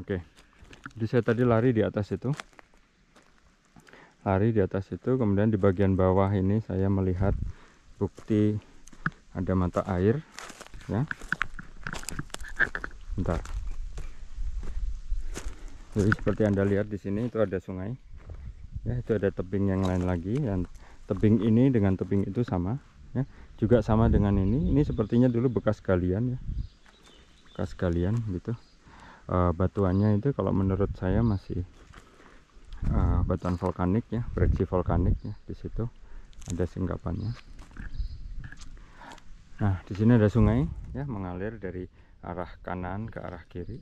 Oke. Okay. Jadi saya tadi lari di atas itu. Lari di atas itu kemudian di bagian bawah ini saya melihat bukti ada mata air ya. Bentar. Jadi seperti Anda lihat di sini itu ada sungai. Ya, itu ada tebing yang lain lagi dan tebing ini dengan tebing itu sama ya. Juga sama dengan ini. Ini sepertinya dulu bekas kalian, ya. Bekas kalian, gitu uh, batuannya itu kalau menurut saya masih uh, batuan vulkanik ya breksi vulkanik ya di situ ada singkapannya nah di sini ada sungai ya mengalir dari arah kanan ke arah kiri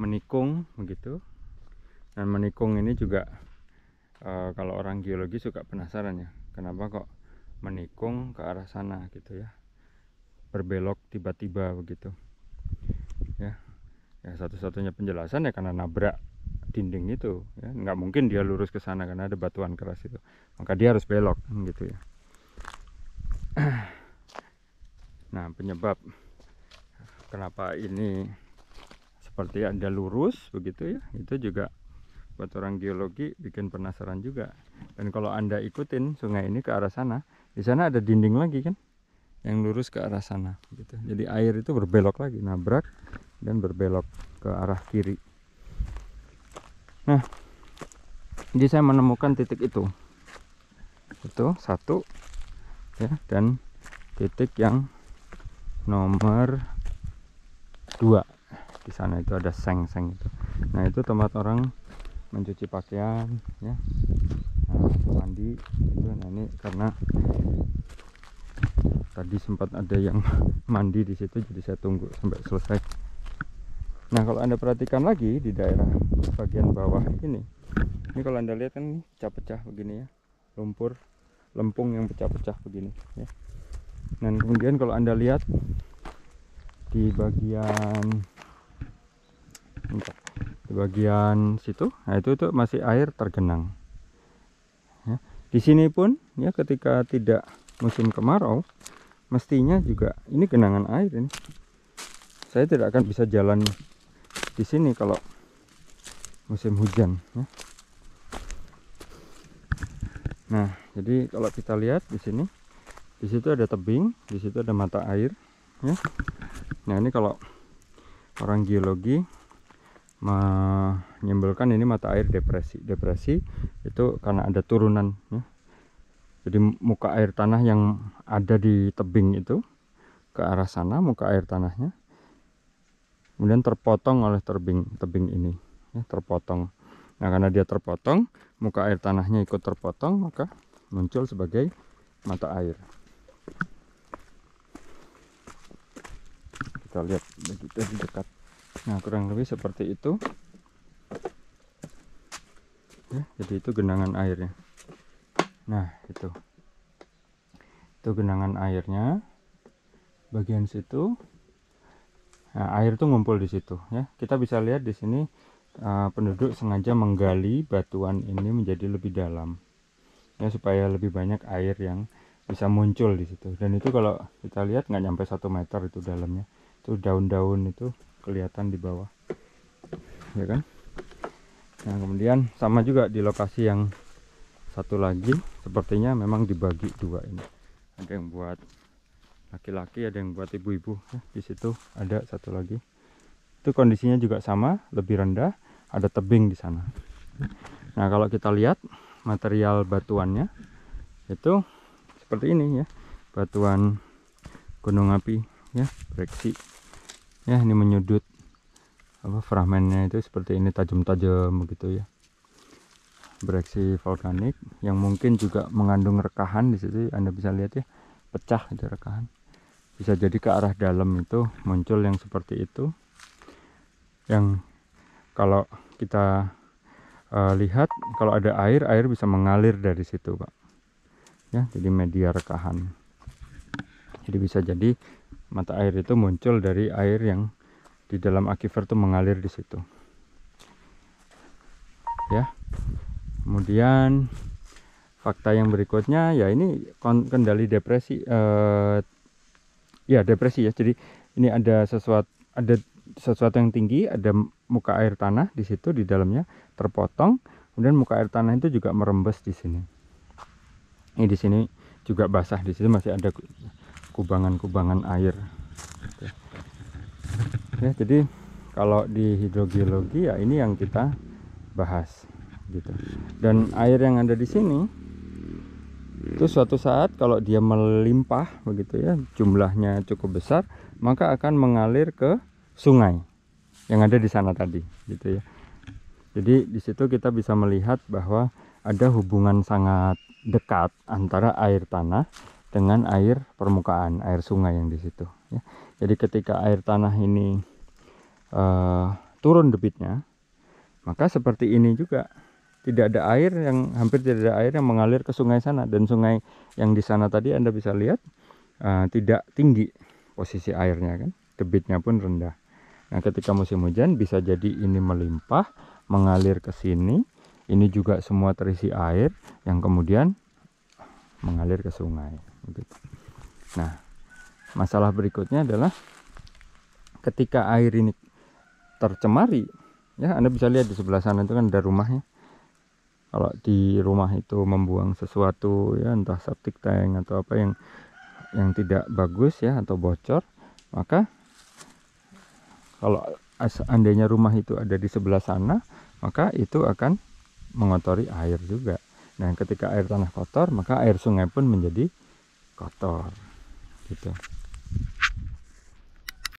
menikung begitu dan menikung ini juga e, kalau orang geologi suka penasaran ya kenapa kok menikung ke arah sana gitu ya berbelok tiba-tiba begitu ya satu-satunya penjelasan ya karena nabrak dinding itu ya nggak mungkin dia lurus ke sana karena ada batuan keras itu maka dia harus belok gitu ya nah penyebab kenapa ini seperti ada lurus begitu ya itu juga buat orang geologi bikin penasaran juga dan kalau anda ikutin sungai ini ke arah sana di sana ada dinding lagi kan yang lurus ke arah sana gitu jadi air itu berbelok lagi nabrak dan berbelok ke arah kiri nah jadi saya menemukan titik itu itu satu ya dan titik yang nomor dua di sana itu ada seng-seng itu nah itu tempat orang mencuci pakaian ya nah, mandi itu nah ini karena tadi sempat ada yang mandi di situ jadi saya tunggu sampai selesai Nah kalau anda perhatikan lagi di daerah bagian bawah ini, ini kalau anda lihat kan pecah-pecah begini ya, lumpur, lempung yang pecah-pecah begini ya. Dan kemudian kalau anda lihat di bagian di bagian situ, nah itu itu masih air tergenang. Ya. Di sini pun ya ketika tidak musim kemarau, mestinya juga ini genangan air ini. Saya tidak akan bisa jalan di sini kalau musim hujan ya. Nah, jadi kalau kita lihat di sini di situ ada tebing, di situ ada mata air ya. Nah, ini kalau orang geologi menyimpulkan ini mata air depresi. Depresi itu karena ada turunan ya. Jadi muka air tanah yang ada di tebing itu ke arah sana muka air tanahnya kemudian terpotong oleh tebing tebing ini ya, terpotong nah karena dia terpotong muka air tanahnya ikut terpotong maka muncul sebagai mata air kita lihat begitu di dekat nah kurang lebih seperti itu ya, jadi itu genangan airnya nah itu itu genangan airnya bagian situ nah, air itu ngumpul di situ ya kita bisa lihat di sini uh, penduduk sengaja menggali batuan ini menjadi lebih dalam ya supaya lebih banyak air yang bisa muncul di situ dan itu kalau kita lihat nggak nyampe satu meter itu dalamnya itu daun-daun itu kelihatan di bawah ya kan nah kemudian sama juga di lokasi yang satu lagi sepertinya memang dibagi dua ini ada yang buat laki-laki ada yang buat ibu-ibu ya, di situ ada satu lagi itu kondisinya juga sama lebih rendah ada tebing di sana nah kalau kita lihat material batuannya itu seperti ini ya batuan gunung api ya breksi ya ini menyudut apa fragmennya itu seperti ini tajam-tajam begitu ya breksi vulkanik yang mungkin juga mengandung rekahan di situ Anda bisa lihat ya pecah itu rekahan bisa jadi ke arah dalam itu muncul yang seperti itu yang kalau kita uh, lihat kalau ada air air bisa mengalir dari situ Pak ya jadi media rekahan jadi bisa jadi mata air itu muncul dari air yang di dalam akifer itu mengalir di situ ya kemudian fakta yang berikutnya ya ini kendali depresi eh, ya depresi ya jadi ini ada sesuatu ada sesuatu yang tinggi ada muka air tanah di situ di dalamnya terpotong kemudian muka air tanah itu juga merembes di sini ini di sini juga basah di sini masih ada kubangan-kubangan air ya jadi kalau di hidrogeologi ya ini yang kita bahas gitu dan air yang ada di sini itu suatu saat kalau dia melimpah begitu ya jumlahnya cukup besar maka akan mengalir ke sungai yang ada di sana tadi gitu ya jadi di situ kita bisa melihat bahwa ada hubungan sangat dekat antara air tanah dengan air permukaan air sungai yang di situ ya. jadi ketika air tanah ini uh, turun debitnya maka seperti ini juga tidak ada air yang hampir tidak ada air yang mengalir ke sungai sana dan sungai yang di sana tadi Anda bisa lihat uh, tidak tinggi posisi airnya kan debitnya pun rendah Nah ketika musim hujan bisa jadi ini melimpah mengalir ke sini ini juga semua terisi air yang kemudian mengalir ke sungai gitu. Nah masalah berikutnya adalah ketika air ini tercemari ya Anda bisa lihat di sebelah sana itu kan ada rumahnya kalau di rumah itu membuang sesuatu ya entah septic tank atau apa yang yang tidak bagus ya atau bocor maka kalau seandainya rumah itu ada di sebelah sana maka itu akan mengotori air juga Dan ketika air tanah kotor maka air sungai pun menjadi kotor gitu